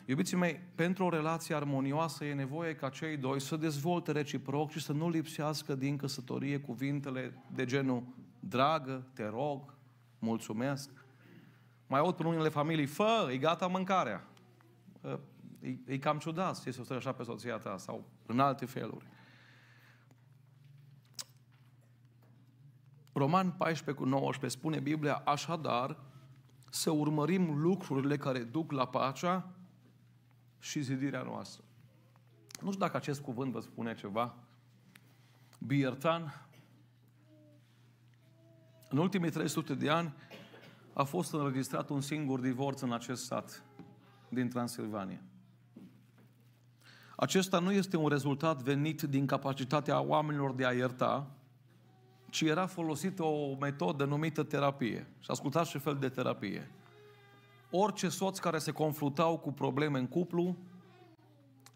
Iubiții mei, pentru o relație armonioasă e nevoie ca cei doi să dezvolte reciproc și să nu lipsească din căsătorie cuvintele de genul dragă, te rog, mulțumesc. Mai aud prin unele familii, fă, e gata mâncarea. Ă, e, e cam ciudat să o așa pe soția ta sau în alte feluri. Roman 14 cu 19 spune Biblia, așadar, să urmărim lucrurile care duc la pacea și zidirea noastră. Nu știu dacă acest cuvânt vă spune ceva. Biertan, în ultimii 300 de ani, a fost înregistrat un singur divorț în acest sat din Transilvania. Acesta nu este un rezultat venit din capacitatea oamenilor de a ierta, ci era folosită o metodă numită terapie. Și ascultați ce fel de terapie orice soț care se confruntau cu probleme în cuplu,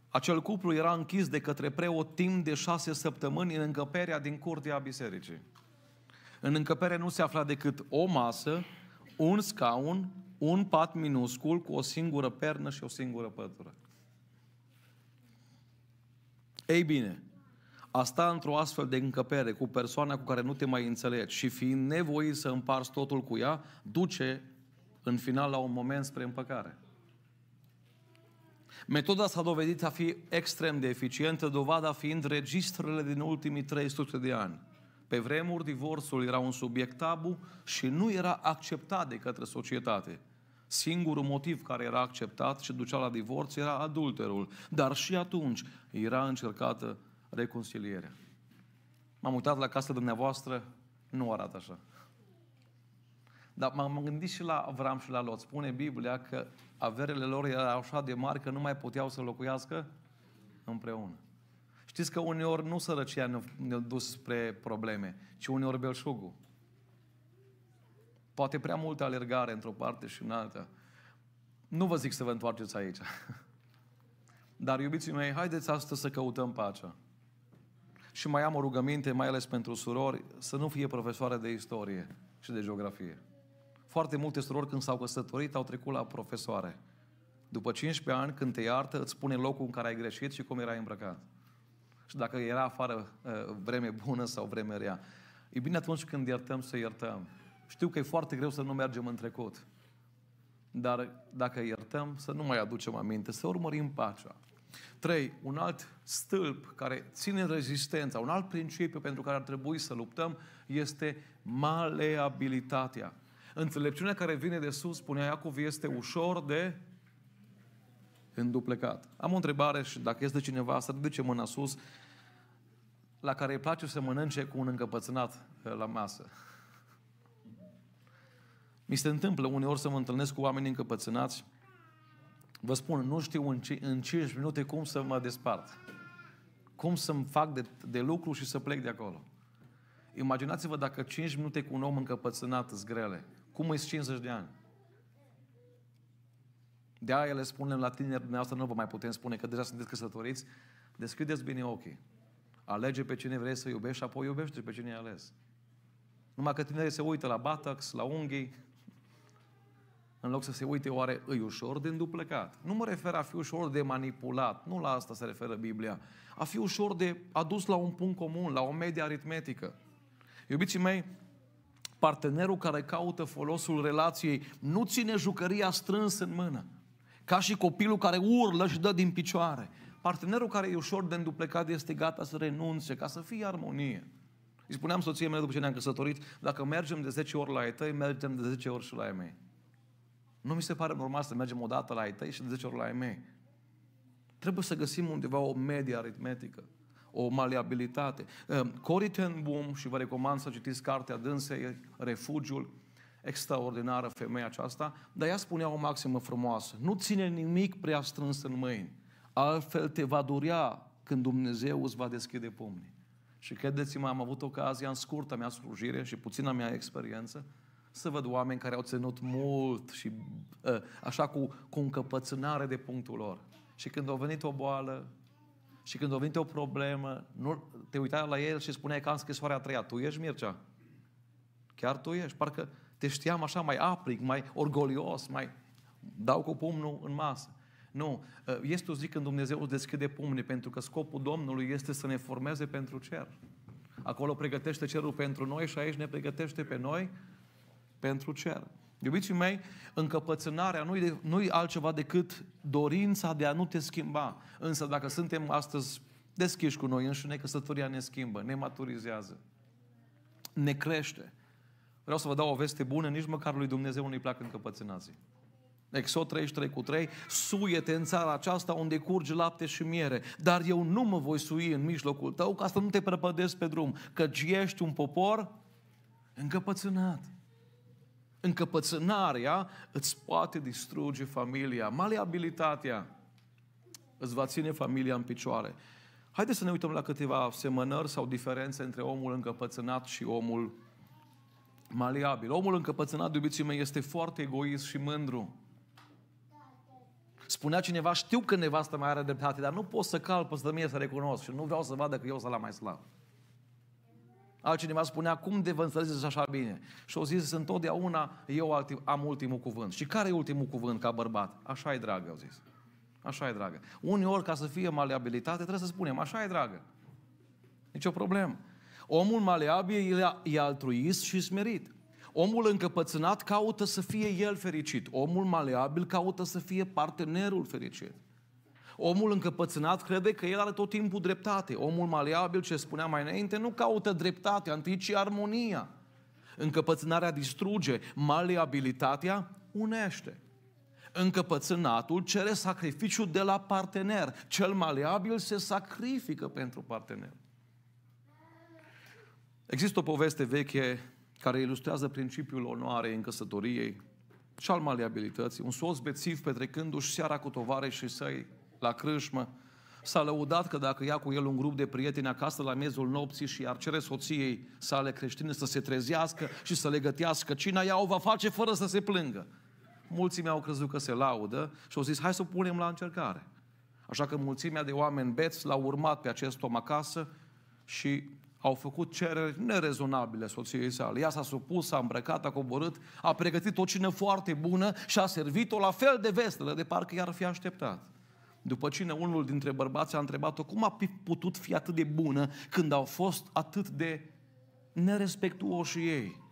acel cuplu era închis de către preot timp de șase săptămâni în încăperea din curtea bisericii. În încăpere nu se afla decât o masă, un scaun, un pat minuscul cu o singură pernă și o singură pătură. Ei bine, a sta într-o astfel de încăpere cu persoana cu care nu te mai înțelegi și fiind nevoit să împarți totul cu ea, duce în final la un moment spre împăcare. Metoda s-a dovedit a fi extrem de eficientă, dovada fiind registrele din ultimii 300 de ani. Pe vremuri, divorțul era un subiect tabu și nu era acceptat de către societate. Singurul motiv care era acceptat și ducea la divorț era adulterul. Dar și atunci era încercată reconcilierea. M-am uitat la casa dumneavoastră, nu arată așa. Dar m-am gândit și la Avram și la Lot. Spune Biblia că averele lor erau așa de mari că nu mai puteau să locuiască împreună. Știți că uneori nu sărăcia ne-a dus spre probleme, ci uneori belșugul. Poate prea multă alergare într-o parte și în alta. Nu vă zic să vă întoarceți aici. Dar, iubiții mei, haideți astăzi să căutăm pacea. Și mai am o rugăminte, mai ales pentru surori, să nu fie profesoare de istorie și de geografie. Foarte multe surori când s-au căsătorit au trecut la profesoare. După 15 ani, când te iartă, îți spune locul în care ai greșit și cum erai îmbrăcat. Și dacă era afară ă, vreme bună sau vreme rea. E bine atunci când iertăm să iertăm. Știu că e foarte greu să nu mergem în trecut. Dar dacă iertăm, să nu mai aducem aminte, să urmărim pacea. 3. Un alt stâlp care ține rezistența, un alt principiu pentru care ar trebui să luptăm este maleabilitatea. Înțelepciunea care vine de sus, spunea Iacov, este ușor de înduplecat. Am o întrebare și dacă este cineva să ridice mâna sus, la care îi place să mănânce cu un încăpățânat eh, la masă. Mi se întâmplă uneori să mă întâlnesc cu oameni încăpățânați. Vă spun, nu știu în, ce, în 5 minute cum să mă despart. Cum să-mi fac de, de lucru și să plec de acolo. Imaginați-vă dacă 5 minute cu un om încăpățânat sunt grele. Cum îți 50 de ani? De aia le spunem la tineri, dumneavoastră nu vă mai putem spune că deja sunteți căsătoriți, deschideți bine ochii. Alege pe cine vrei să iubești și apoi iubește pe cine ai ales. Numai că tinerii se uită la batax, la unghii, în loc să se uite oare îi ușor de înduplecat. Nu mă refer a fi ușor de manipulat, nu la asta se referă Biblia. A fi ușor de adus la un punct comun, la o medie aritmetică. Iubiții mei, Partenerul care caută folosul relației nu ține jucăria strâns în mână, ca și copilul care urlă și dă din picioare. Partenerul care e ușor de înduplecat este gata să renunțe ca să fie armonie. Îi spuneam soției mele după ce ne-am căsătorit, dacă mergem de 10 ori la ei tăi, mergem de 10 ori și la ei mei. Nu mi se pare normal să mergem o dată la ei tăi și de 10 ori la ei mei. Trebuie să găsim undeva o medie aritmetică o maleabilitate. Ehm, Cory ten Boom, și vă recomand să citiți cartea dânsei, Refugiul, extraordinară femeia aceasta, dar ea spunea o maximă frumoasă. Nu ține nimic prea strâns în mâini, altfel te va durea când Dumnezeu îți va deschide pumnii. Și credeți-mă, am avut ocazia în scurta mea slujire și puțina mea experiență să văd oameni care au ținut mult și ă, așa cu, cu încăpățânare de punctul lor. Și când a venit o boală, și când a venit o problemă, nu, te uitai la el și spuneai că am scrisoarea a treia. Tu ești Mircea? Chiar tu ești? Parcă te știam așa mai aplic, mai orgolios, mai dau cu pumnul în masă. Nu, ă, este o zi când Dumnezeu îți deschide pumnii, pentru că scopul Domnului este să ne formeze pentru cer. Acolo pregătește cerul pentru noi și aici ne pregătește pe noi pentru cer. Iubiții mei, încăpățânarea nu-i, de, nu altceva decât dorința de a nu te schimba. Însă dacă suntem astăzi deschiși cu noi înșine, căsătoria ne schimbă, ne maturizează, ne crește. Vreau să vă dau o veste bună, nici măcar lui Dumnezeu nu-i plac încăpățânații. Exod 33 cu 3, suie-te în țara aceasta unde curge lapte și miere, dar eu nu mă voi sui în mijlocul tău ca să nu te prăpădesc pe drum, căci ești un popor încăpățânat încăpățânarea îți poate distruge familia, maleabilitatea îți va ține familia în picioare. Haideți să ne uităm la câteva semănări sau diferențe între omul încăpățânat și omul maleabil. Omul încăpățânat, iubiții mei, este foarte egoist și mândru. Spunea cineva, știu că nevastă mai are dreptate, dar nu pot să calpă să mie să recunosc și nu vreau să vadă că eu sunt la mai slab. Altcineva spunea, cum de vă înțelegeți așa bine? Și au zis, întotdeauna eu am ultimul cuvânt. Și care e ultimul cuvânt ca bărbat? Așa e, dragă, au zis. Așa e, dragă. Uneori, ca să fie maleabilitate, trebuie să spunem, așa e, dragă. Nici o problemă. Omul maleabil e altruist și smerit. Omul încăpățânat caută să fie el fericit. Omul maleabil caută să fie partenerul fericit. Omul încăpățânat crede că el are tot timpul dreptate. Omul maleabil, ce spuneam mai înainte, nu caută dreptatea, antici ci armonia. Încăpățânarea distruge, maleabilitatea unește. Încăpățânatul cere sacrificiu de la partener. Cel maleabil se sacrifică pentru partener. Există o poveste veche care ilustrează principiul onoarei în căsătoriei și al maleabilității. Un soț bețiv petrecându-și seara cu și săi la crâșmă, s-a lăudat că dacă ia cu el un grup de prieteni acasă la mezul nopții și ar cere soției sale creștine să se trezească și să le gătească cina, ea o va face fără să se plângă. Mulții mi-au crezut că se laudă și au zis, hai să o punem la încercare. Așa că mulțimea de oameni beți l-au urmat pe acest om acasă și au făcut cereri nerezonabile soției sale. Ea s-a supus, s-a îmbrăcat, a coborât, a pregătit o cină foarte bună și a servit-o la fel de vestelă, de parcă i-ar fi așteptat. După cine unul dintre bărbați a întrebat-o cum a putut fi atât de bună când au fost atât de nerespectuoși ei.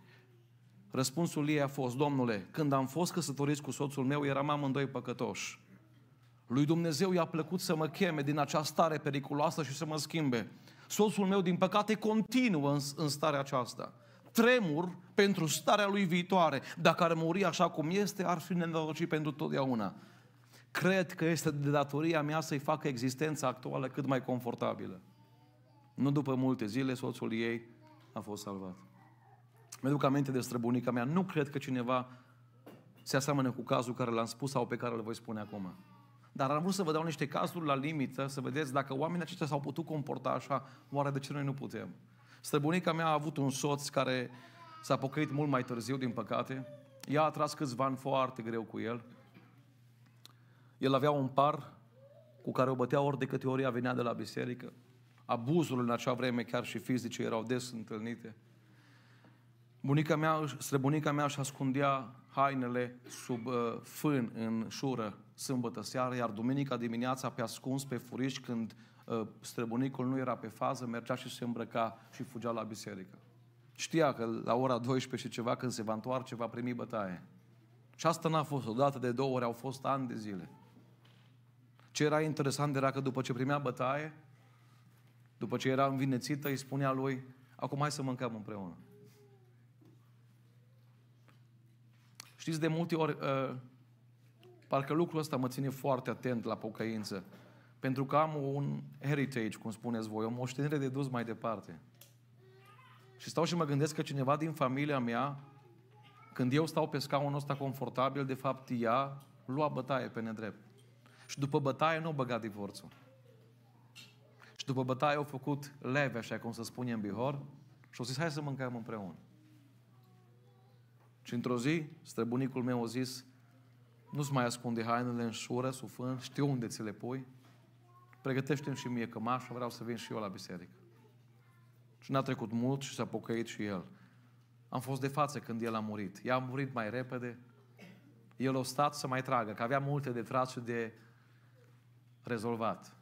Răspunsul ei a fost, Domnule, când am fost căsătoriți cu soțul meu, eram amândoi păcătoși. Lui Dumnezeu i-a plăcut să mă cheme din această stare periculoasă și să mă schimbe. Soțul meu, din păcate, continuă în, în starea aceasta. Tremur pentru starea lui viitoare. Dacă ar muri așa cum este, ar fi nenorocit pentru totdeauna. Cred că este de datoria mea să-i facă existența actuală cât mai confortabilă. Nu după multe zile, soțul ei a fost salvat. Mi-aduc aminte de străbunica mea. Nu cred că cineva se aseamănă cu cazul care l-am spus sau pe care îl voi spune acum. Dar am vrut să vă dau niște cazuri la limită, să vedeți dacă oamenii aceștia s-au putut comporta așa, oare de ce noi nu putem? Străbunica mea a avut un soț care s-a pocăit mult mai târziu, din păcate. Ea a tras câțiva ani foarte greu cu el. El avea un par cu care o bătea ori de câte ori ea venea de la biserică. Abuzurile în acea vreme, chiar și fizice, erau des întâlnite. Bunica mea, străbunica mea își ascundea hainele sub uh, fân în șură sâmbătă seară, iar duminica dimineața pe ascuns, pe furiș, când uh, străbunicul nu era pe fază, mergea și se îmbrăca și fugea la biserică. Știa că la ora 12 și ceva, când se va întoarce, va primi bătaie. Și asta n-a fost odată, de două ori, au fost ani de zile. Ce era interesant era că după ce primea bătaie, după ce era învinețită, îi spunea lui, acum hai să mâncăm împreună. Știți, de multe ori, uh, parcă lucrul ăsta mă ține foarte atent la pocăință. Pentru că am un heritage, cum spuneți voi, o moștenire de dus mai departe. Și stau și mă gândesc că cineva din familia mea, când eu stau pe scaunul ăsta confortabil, de fapt ea lua bătaie pe nedrept. Și după bătaie nu au băgat divorțul. Și după bătaie au făcut leve, așa cum se spune în Bihor, și au zis, hai să mâncăm împreună. Și într-o zi, străbunicul meu a zis, nu-ți mai ascunde hainele în șură, sufânt, știu unde ți le pui, pregătește-mi și mie cămașa, vreau să vin și eu la biserică. Și n-a trecut mult și s-a pocăit și el. Am fost de față când el a murit. Ea a murit mai repede. El a stat să mai tragă, că avea multe de tras și de rezolvat.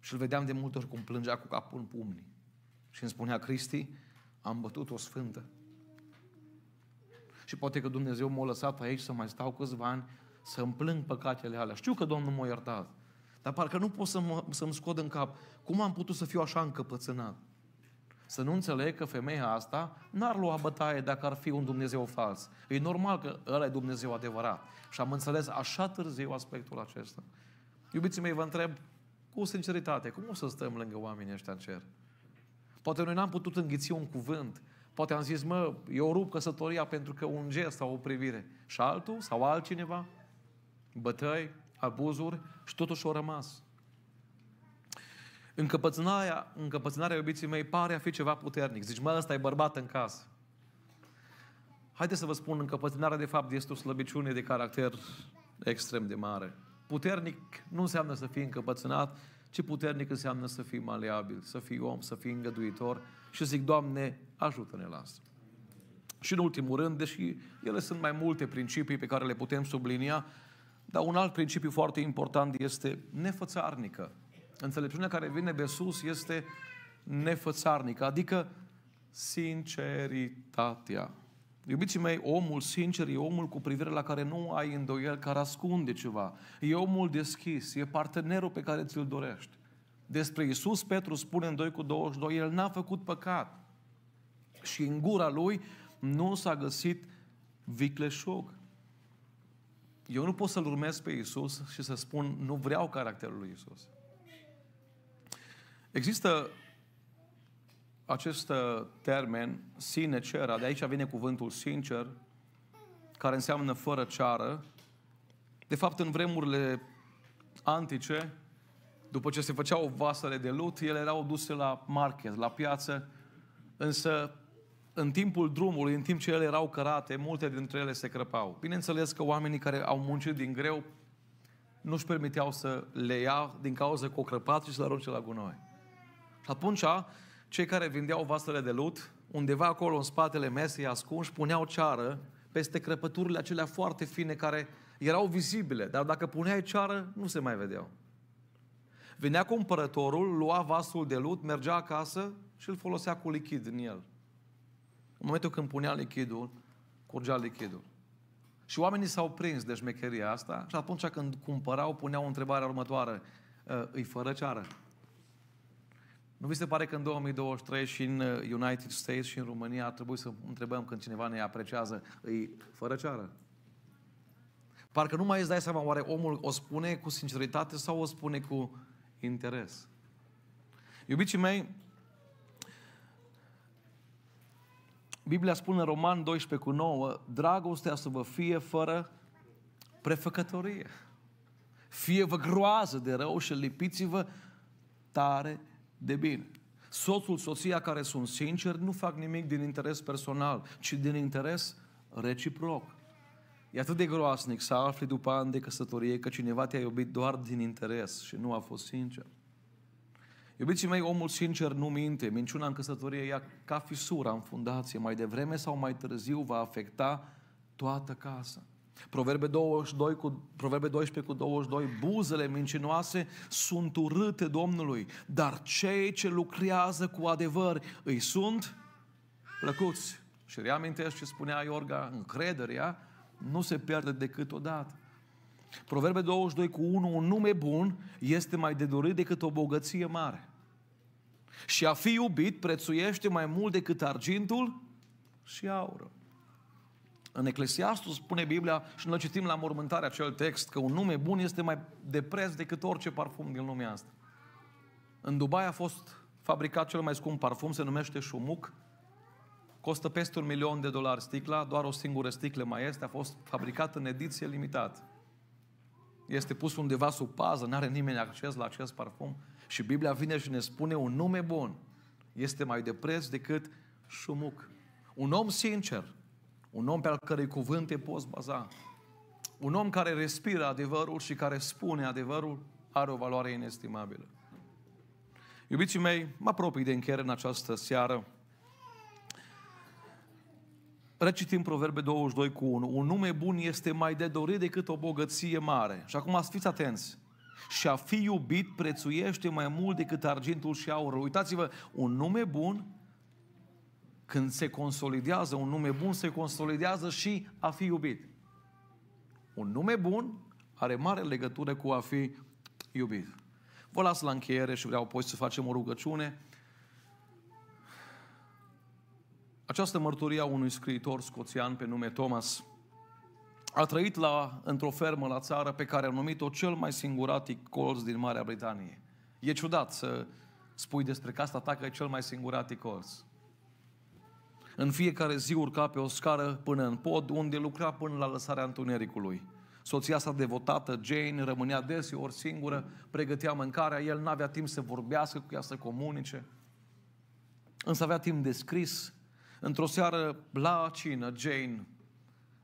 Și îl vedeam de multe ori cum plângea cu capul în pumni. Și îmi spunea, Cristi, am bătut o sfântă. Și poate că Dumnezeu m-a lăsat aici să mai stau câțiva ani să îmi plâng păcatele alea. Știu că Domnul m-a iertat. Dar parcă nu pot să mă, să-mi scot în cap cum am putut să fiu așa încăpățânat. Să nu înțeleg că femeia asta n-ar lua bătaie dacă ar fi un Dumnezeu fals. E normal că ăla e Dumnezeu adevărat. Și am înțeles așa târziu aspectul acesta. Iubiții mei, vă întreb cu sinceritate, cum o să stăm lângă oamenii ăștia în cer? Poate noi n-am putut înghiți un cuvânt, poate am zis, mă, eu rup căsătoria pentru că un gest sau o privire. Și altul sau altcineva, bătăi, abuzuri și totuși au rămas. Încăpățânarea, încăpățânarea iubiții mei pare a fi ceva puternic. Zici, mă, ăsta e bărbat în casă. Haideți să vă spun, încăpățânarea de fapt este o slăbiciune de caracter extrem de mare. Puternic nu înseamnă să fii încăpățânat, ci puternic înseamnă să fii maleabil, să fii om, să fii îngăduitor și zic, Doamne, ajută-ne la asta. Și în ultimul rând, deși ele sunt mai multe principii pe care le putem sublinia, dar un alt principiu foarte important este nefățarnică. Înțelepciunea care vine de sus este nefățarnică, adică sinceritatea. Iubiții mei, omul sincer e omul cu privire la care nu ai îndoiel, care ascunde ceva. E omul deschis, e partenerul pe care ți-l dorești. Despre Isus Petru spune în 2 cu 22, el n-a făcut păcat. Și în gura lui nu s-a găsit vicleșug. Eu nu pot să-L urmez pe Isus și să spun nu vreau caracterul lui Isus. Există acest uh, termen, sinecera, de aici vine cuvântul sincer, care înseamnă fără ceară. De fapt, în vremurile antice, după ce se făceau vasele de lut, ele erau duse la market, la piață, însă în timpul drumului, în timp ce ele erau cărate, multe dintre ele se crăpau. Bineînțeles că oamenii care au muncit din greu nu-și permiteau să le ia din cauza că o crăpat și să le arunce la gunoi. Și atunci cei care vindeau vasele de lut, undeva acolo în spatele mesei ascunși, puneau ceară peste crăpăturile acelea foarte fine care erau vizibile, dar dacă puneai ceară, nu se mai vedeau. Venea cumpărătorul, lua vasul de lut, mergea acasă și îl folosea cu lichid în el. În momentul când punea lichidul, curgea lichidul. Și oamenii s-au prins de șmecheria asta și atunci când cumpărau, puneau întrebarea următoare. Ă, îi fără ceară? Nu vi se pare că în 2023 și în uh, United States și în România ar trebui să întrebăm când cineva ne apreciază, îi fără ceară? Parcă nu mai îți dai seama oare omul o spune cu sinceritate sau o spune cu interes. Iubiții mei, Biblia spune în Roman 12 cu 9, dragostea să vă fie fără prefăcătorie. Fie vă groază de rău și lipiți-vă tare de bine. Soțul, soția care sunt sinceri nu fac nimic din interes personal, ci din interes reciproc. E atât de groasnic să afli după ani de căsătorie că cineva te-a iubit doar din interes și nu a fost sincer. Iubiții mei, omul sincer nu minte. Minciuna în căsătorie ia ca fisura în fundație. Mai devreme sau mai târziu va afecta toată casa. Proverbe 22 cu, Proverbe 12 cu 22, buzele mincinoase sunt urâte Domnului, dar cei ce lucrează cu adevăr îi sunt plăcuți. Și reamintesc ce spunea Iorga, încrederea nu se pierde decât odată. Proverbe 22 cu 1, un nume bun este mai de dorit decât o bogăție mare. Și a fi iubit prețuiește mai mult decât argintul și aurul. În Eclesiastul spune Biblia și noi citim la mormântare acel text că un nume bun este mai de preț decât orice parfum din lumea asta. În Dubai a fost fabricat cel mai scump parfum, se numește Shumuk, Costă peste un milion de dolari sticla, doar o singură sticlă mai este, a fost fabricat în ediție limitată. Este pus undeva sub pază, n are nimeni acces la acest parfum și Biblia vine și ne spune un nume bun este mai de preț decât Shumuk. Un om sincer, un om pe al cărei cuvânt te poți baza. Un om care respiră adevărul și care spune adevărul are o valoare inestimabilă. Iubiții mei, mă apropii de încheiere în această seară. Recitim Proverbe 22 cu 1. Un nume bun este mai de dorit decât o bogăție mare. Și acum fiți atenți. Și a fi iubit prețuiește mai mult decât argintul și aurul. Uitați-vă, un nume bun când se consolidează un nume bun, se consolidează și a fi iubit. Un nume bun are mare legătură cu a fi iubit. Vă las la încheiere și vreau apoi să facem o rugăciune. Această mărturie a unui scriitor scoțian pe nume Thomas a trăit la, într-o fermă la țară pe care a numit-o cel mai singuratic colț din Marea Britanie. E ciudat să spui despre casa ta că e cel mai singuratic colț. În fiecare zi urca pe o scară până în pod, unde lucra până la lăsarea întunericului. Soția sa devotată, Jane, rămânea deseori singură, pregătea mâncarea, el n-avea timp să vorbească cu ea, să comunice. Însă avea timp de scris. Într-o seară, la cină, Jane,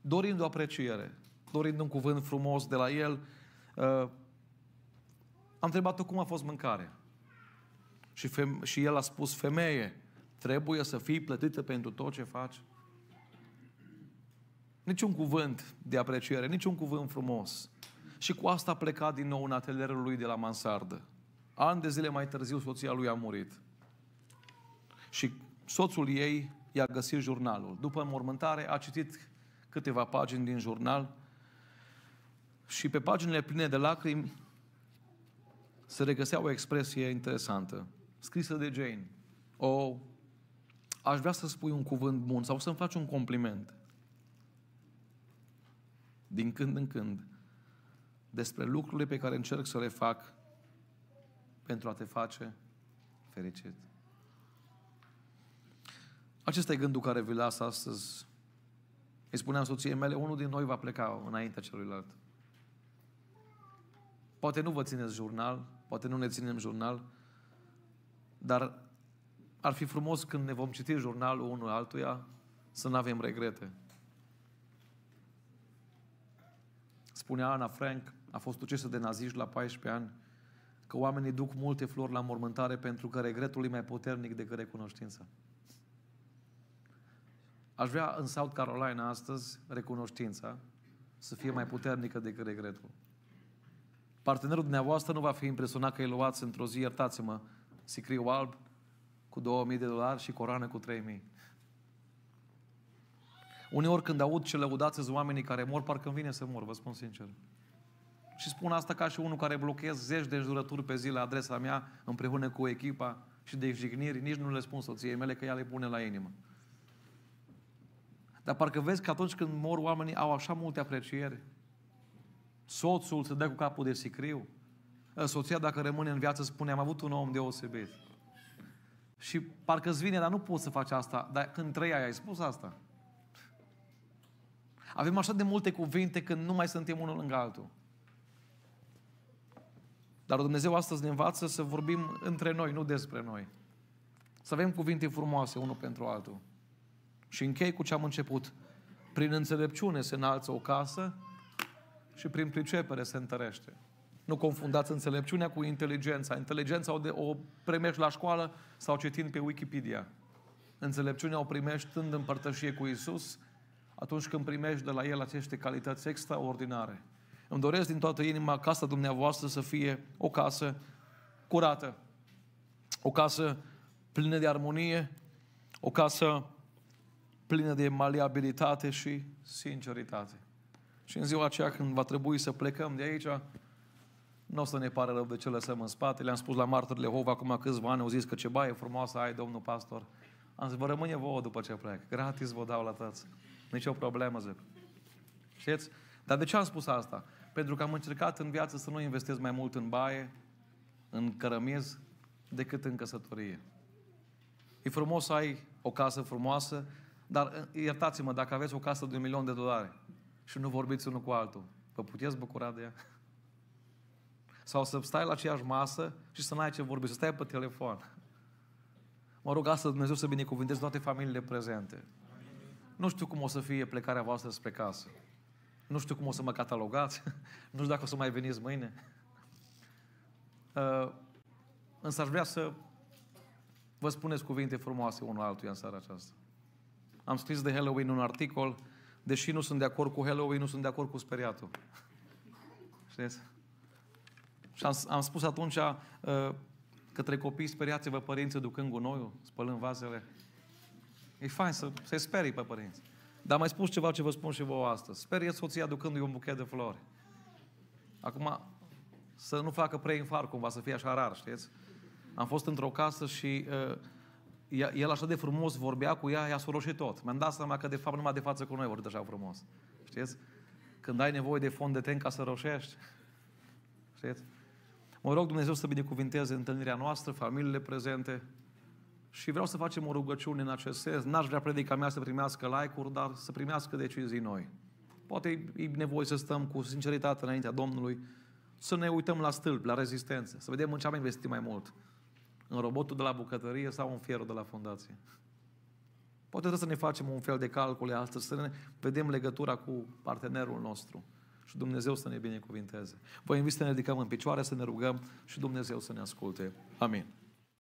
dorind o apreciere, dorind un cuvânt frumos de la el, uh, a întrebat-o cum a fost mâncarea. Și, și el a spus, femeie, Trebuie să fii plătită pentru tot ce faci. Niciun cuvânt de apreciere, niciun cuvânt frumos. Și cu asta a plecat din nou în atelierul lui de la mansardă. An de zile mai târziu, soția lui a murit. Și soțul ei i-a găsit jurnalul. După înmormântare, a citit câteva pagini din jurnal și pe paginile pline de lacrimi se regăsea o expresie interesantă, scrisă de Jane. O aș vrea să spui un cuvânt bun sau să-mi faci un compliment. Din când în când, despre lucrurile pe care încerc să le fac pentru a te face fericit. Acesta e gândul care vi las astăzi. Îi spuneam soției mele, unul din noi va pleca înaintea celuilalt. Poate nu vă țineți jurnal, poate nu ne ținem jurnal, dar ar fi frumos când ne vom citi jurnalul unul altuia să nu avem regrete. Spunea Ana Frank, a fost ucisă de naziști la 14 ani, că oamenii duc multe flori la mormântare pentru că regretul e mai puternic decât recunoștința. Aș vrea în South Carolina astăzi recunoștința să fie mai puternică decât regretul. Partenerul dumneavoastră nu va fi impresionat că îi luați într-o zi, iertați-mă, sicriu alb, cu 2000 de dolari și coroană cu 3000. Uneori când aud ce lăudați oamenii care mor, parcă îmi vine să mor, vă spun sincer. Și spun asta ca și unul care blochez zeci de jurături pe zi la adresa mea, împreună cu echipa și de jigniri, nici nu le spun soției mele că ea le pune la inimă. Dar parcă vezi că atunci când mor oamenii au așa multe apreciere. Soțul se dă cu capul de sicriu. Soția, dacă rămâne în viață, spune, am avut un om deosebit. Și parcă îți vine, dar nu poți să faci asta. Dar când trăiai, ai spus asta. Avem așa de multe cuvinte când nu mai suntem unul lângă altul. Dar Dumnezeu astăzi ne învață să vorbim între noi, nu despre noi. Să avem cuvinte frumoase unul pentru altul. Și închei cu ce am început. Prin înțelepciune se înalță o casă și prin pricepere se întărește. Nu confundați înțelepciunea cu inteligența. Inteligența o, de, o primești la școală sau citind pe Wikipedia. Înțelepciunea o primești stând în părtășie cu Isus, atunci când primești de la El aceste calități extraordinare. Îmi doresc din toată inima casa dumneavoastră să fie o casă curată, o casă plină de armonie, o casă plină de maleabilitate și sinceritate. Și în ziua aceea când va trebui să plecăm de aici, nu o să ne pare rău de ce lăsăm în spate. Le-am spus la martorile Hova acum câțiva ani, au zis că ce baie frumoasă ai, domnul pastor. Am zis, vă rămâne vouă după ce plec. Gratis vă dau la tăți. Nici o problemă, zic. Știți? Dar de ce am spus asta? Pentru că am încercat în viață să nu investez mai mult în baie, în cărămiz, decât în căsătorie. E frumos să ai o casă frumoasă, dar iertați-mă, dacă aveți o casă de un milion de dolari și nu vorbiți unul cu altul, vă puteți bucura de ea? Sau să stai la aceeași masă și să n-ai ce vorbi, să stai pe telefon. Mă rog să Dumnezeu să binecuvânteze toate familiile prezente. Nu știu cum o să fie plecarea voastră spre casă. Nu știu cum o să mă catalogați. Nu știu dacă o să mai veniți mâine. Uh, însă aș vrea să vă spuneți cuvinte frumoase unul altuia în seara aceasta. Am scris de Halloween un articol, deși nu sunt de acord cu Halloween, nu sunt de acord cu speriatul. Știți? Și am, am spus atunci uh, către copii, speriați-vă părinții ducând gunoiul, spălând vasele. E fain să se sperii pe părinți. Dar mai spus ceva ce vă spun și vouă astăzi. Sperie soția ducându-i un buchet de flori. Acum, să nu facă preinfarct cumva, să fie așa rar, știți? Am fost într-o casă și uh, el așa de frumos vorbea cu ea, i-a soroșit tot. Mi-am dat seama că de fapt numai de față cu noi vorbea așa frumos. Știți? Când ai nevoie de fond de ten ca să roșești. Știți? Mă rog Dumnezeu să binecuvinteze întâlnirea noastră, familiile prezente și vreau să facem o rugăciune în acest sens. N-aș vrea predica mea să primească like-uri, dar să primească decizii noi. Poate e nevoie să stăm cu sinceritate înaintea Domnului, să ne uităm la stâlp, la rezistență, să vedem în ce am investit mai mult. În robotul de la bucătărie sau în fierul de la fundație. Poate trebuie să ne facem un fel de calcule astăzi, să ne vedem legătura cu partenerul nostru și Dumnezeu să ne binecuvinteze. Vă invit să ne ridicăm în picioare, să ne rugăm și Dumnezeu să ne asculte. Amin.